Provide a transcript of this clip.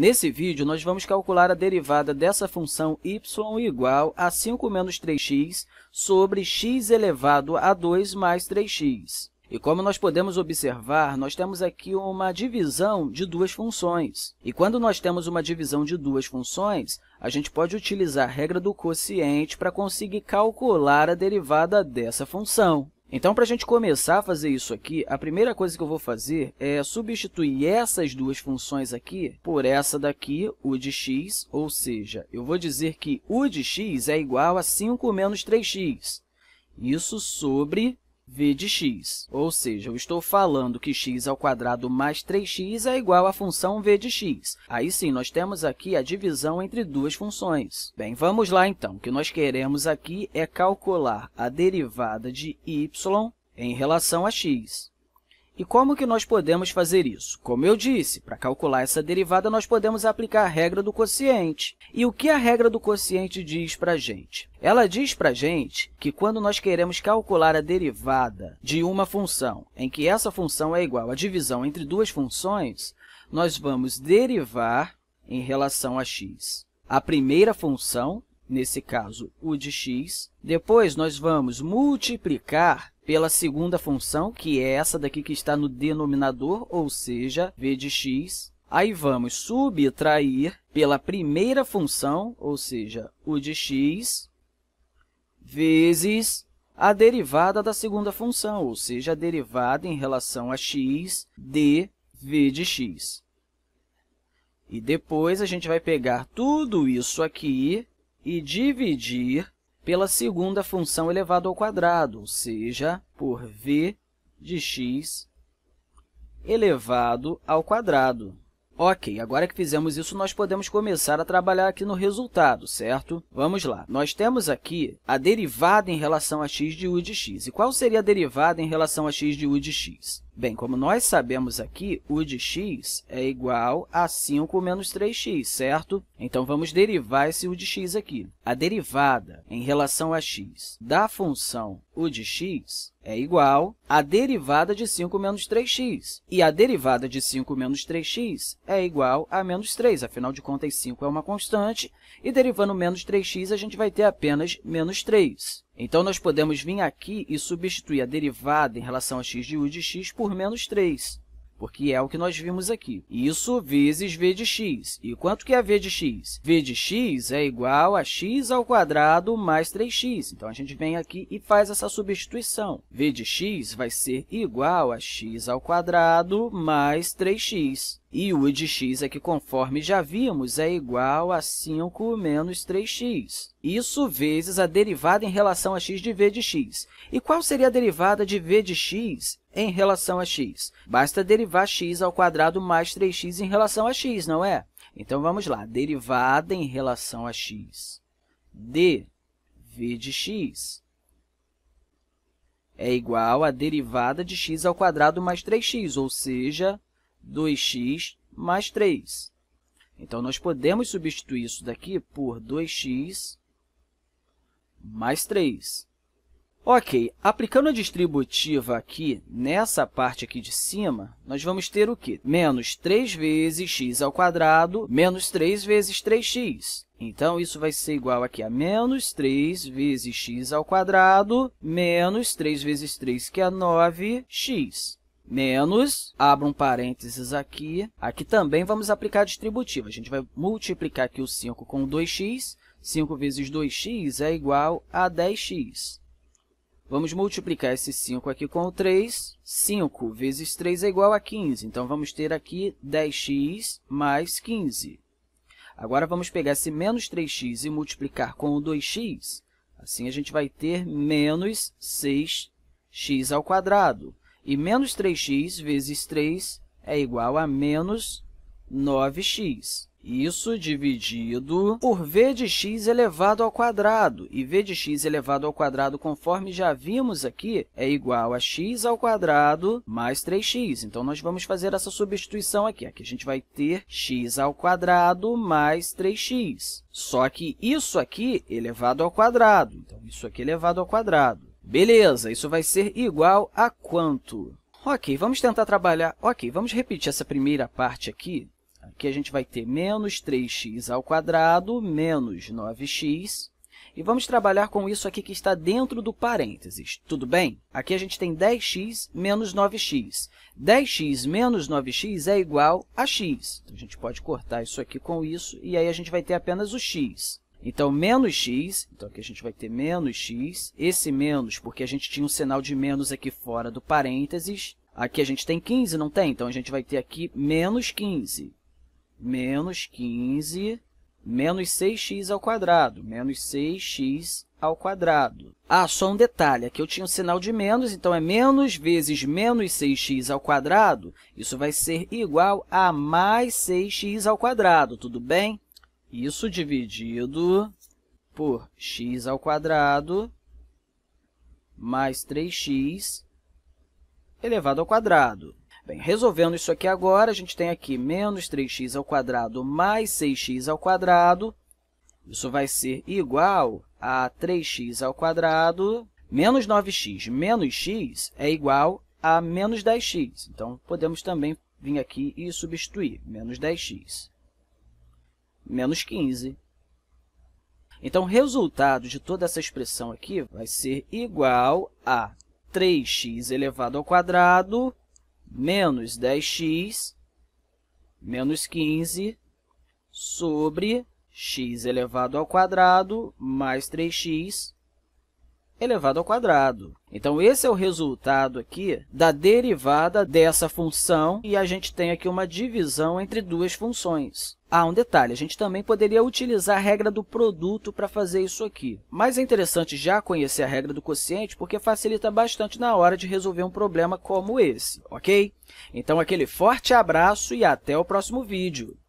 Nesse vídeo, nós vamos calcular a derivada dessa função y igual a 5 menos 3x sobre x elevado a 2 mais 3x. E como nós podemos observar, nós temos aqui uma divisão de duas funções. E quando nós temos uma divisão de duas funções, a gente pode utilizar a regra do quociente para conseguir calcular a derivada dessa função. Então, para a gente começar a fazer isso aqui, a primeira coisa que eu vou fazer é substituir essas duas funções aqui por essa daqui, u de x, ou seja, eu vou dizer que u de x é igual a 5 menos 3x, isso sobre v de x. Ou seja, eu estou falando que x ao quadrado mais 3x é igual à função v de x. Aí sim, nós temos aqui a divisão entre duas funções. Bem, vamos lá então. O que nós queremos aqui é calcular a derivada de y em relação a x. E como que nós podemos fazer isso? Como eu disse, para calcular essa derivada, nós podemos aplicar a regra do quociente. E o que a regra do quociente diz para a gente? Ela diz para a gente que, quando nós queremos calcular a derivada de uma função em que essa função é igual à divisão entre duas funções, nós vamos derivar em relação a x a primeira função, nesse caso, o de x. Depois, nós vamos multiplicar pela segunda função, que é essa daqui que está no denominador, ou seja, v de x. Aí vamos subtrair pela primeira função, ou seja, o de x, vezes a derivada da segunda função, ou seja, a derivada em relação a x de v de x. E depois a gente vai pegar tudo isso aqui e dividir pela segunda função elevado ao quadrado, ou seja, por v de x elevado ao quadrado. Ok, agora que fizemos isso, nós podemos começar a trabalhar aqui no resultado, certo? Vamos lá. Nós temos aqui a derivada em relação a x de u de x. E qual seria a derivada em relação a x de u de x? Bem, como nós sabemos aqui, u de x é igual a 5 menos 3x, certo? Então, vamos derivar esse u de x aqui. A derivada em relação a x da função u de x é igual à derivada de 5 menos 3x. E a derivada de 5 menos 3x é igual a menos 3, afinal de contas, 5 é uma constante, e derivando menos 3x, a gente vai ter apenas menos 3. Então, nós podemos vir aqui e substituir a derivada em relação a x de u de x por menos 3, porque é o que nós vimos aqui. Isso vezes v de x. E quanto que é v de x? v de x é igual a x ao quadrado mais 3x. Então, a gente vem aqui e faz essa substituição. v de x vai ser igual a x ao quadrado mais 3x. E o de x é que, conforme já vimos, é igual a 5 menos 3x. Isso vezes a derivada em relação a x de v de x. E qual seria a derivada de v de x em relação a x? Basta derivar x ao quadrado mais 3x em relação a x, não é? Então, vamos lá. Derivada em relação a x d v de x é igual a derivada de x ao quadrado mais 3x, ou seja, 2x mais 3. Então, nós podemos substituir isso daqui por 2x mais 3. Ok, aplicando a distributiva aqui, nessa parte aqui de cima, nós vamos ter o quê? Menos 3 vezes x ao quadrado, menos 3 vezes 3x. Então, isso vai ser igual aqui a menos 3 vezes x ao quadrado, menos 3 vezes 3, que é 9x menos, abro um parênteses aqui, aqui também vamos aplicar a distributiva. A gente vai multiplicar aqui o 5 com 2x, 5 vezes 2x é igual a 10x. Vamos multiplicar esse 5 aqui com o 3. 5 vezes 3 é igual a 15. Então, vamos ter aqui 10x mais 15. Agora, vamos pegar esse menos 3x e multiplicar com o 2x. Assim, a gente vai ter menos 6x ao quadrado. E menos 3x vezes 3 é igual a menos 9x. Isso dividido por v de x elevado ao quadrado. E v de x elevado ao quadrado, conforme já vimos aqui, é igual a x ao quadrado mais 3x. Então, nós vamos fazer essa substituição aqui. Aqui a gente vai ter x ao quadrado mais 3x. Só que isso aqui elevado ao quadrado. Então, isso aqui elevado ao quadrado Beleza, isso vai ser igual a quanto? Ok, vamos tentar trabalhar... Ok, vamos repetir essa primeira parte aqui. Aqui a gente vai ter menos 3x ao quadrado menos 9x. E vamos trabalhar com isso aqui que está dentro do parênteses, tudo bem? Aqui a gente tem 10x menos 9x. 10x menos 9x é igual a x. Então, a gente pode cortar isso aqui com isso, e aí a gente vai ter apenas o x. Então, menos x, então aqui a gente vai ter menos x, esse menos, porque a gente tinha um sinal de menos aqui fora do parênteses, aqui a gente tem 15, não tem? Então, a gente vai ter aqui menos 15, menos 15, menos 6x ao quadrado, menos 6x ao quadrado. Ah, só um detalhe, aqui eu tinha um sinal de menos, então é menos vezes menos 6x ao quadrado, isso vai ser igual a mais 6x ao quadrado, tudo bem? Isso dividido por x ao quadrado mais 3x elevado ao quadrado. Bem, resolvendo isso aqui agora, a gente tem aqui menos 3x ao quadrado mais 6x ao quadrado. Isso vai ser igual a 3x ao quadrado menos 9x menos x é igual a menos 10x. Então, podemos também vir aqui e substituir menos 10x menos 15. Então, o resultado de toda essa expressão aqui vai ser igual a 3x elevado ao quadrado menos 10x menos 15 sobre x elevado ao quadrado mais 3x elevado ao quadrado. Então, esse é o resultado aqui da derivada dessa função e a gente tem aqui uma divisão entre duas funções. Ah, um detalhe, a gente também poderia utilizar a regra do produto para fazer isso aqui. Mas é interessante já conhecer a regra do quociente, porque facilita bastante na hora de resolver um problema como esse, ok? Então, aquele forte abraço e até o próximo vídeo!